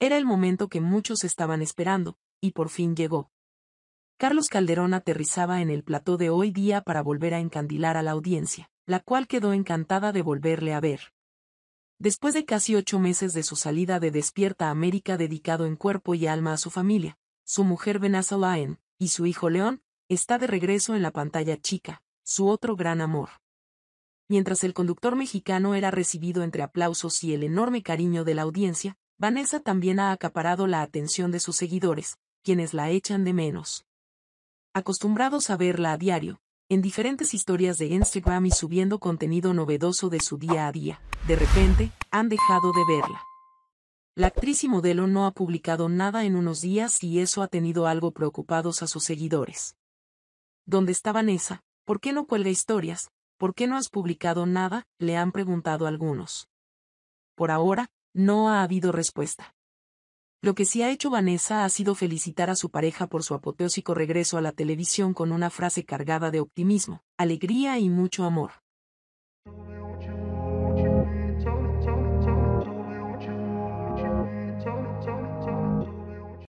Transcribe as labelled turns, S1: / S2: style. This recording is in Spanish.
S1: Era el momento que muchos estaban esperando, y por fin llegó. Carlos Calderón aterrizaba en el plató de hoy día para volver a encandilar a la audiencia, la cual quedó encantada de volverle a ver. Después de casi ocho meses de su salida de Despierta América dedicado en cuerpo y alma a su familia, su mujer Vanessa Lyon, y su hijo León, está de regreso en la pantalla chica, su otro gran amor. Mientras el conductor mexicano era recibido entre aplausos y el enorme cariño de la audiencia, Vanessa también ha acaparado la atención de sus seguidores, quienes la echan de menos. Acostumbrados a verla a diario, en diferentes historias de Instagram y subiendo contenido novedoso de su día a día, de repente, han dejado de verla. La actriz y modelo no ha publicado nada en unos días y eso ha tenido algo preocupados a sus seguidores. ¿Dónde está Vanessa? ¿Por qué no cuelga historias? ¿Por qué no has publicado nada? le han preguntado algunos. Por ahora, no ha habido respuesta. Lo que sí ha hecho Vanessa ha sido felicitar a su pareja por su apoteósico regreso a la televisión con una frase cargada de optimismo, alegría y mucho amor.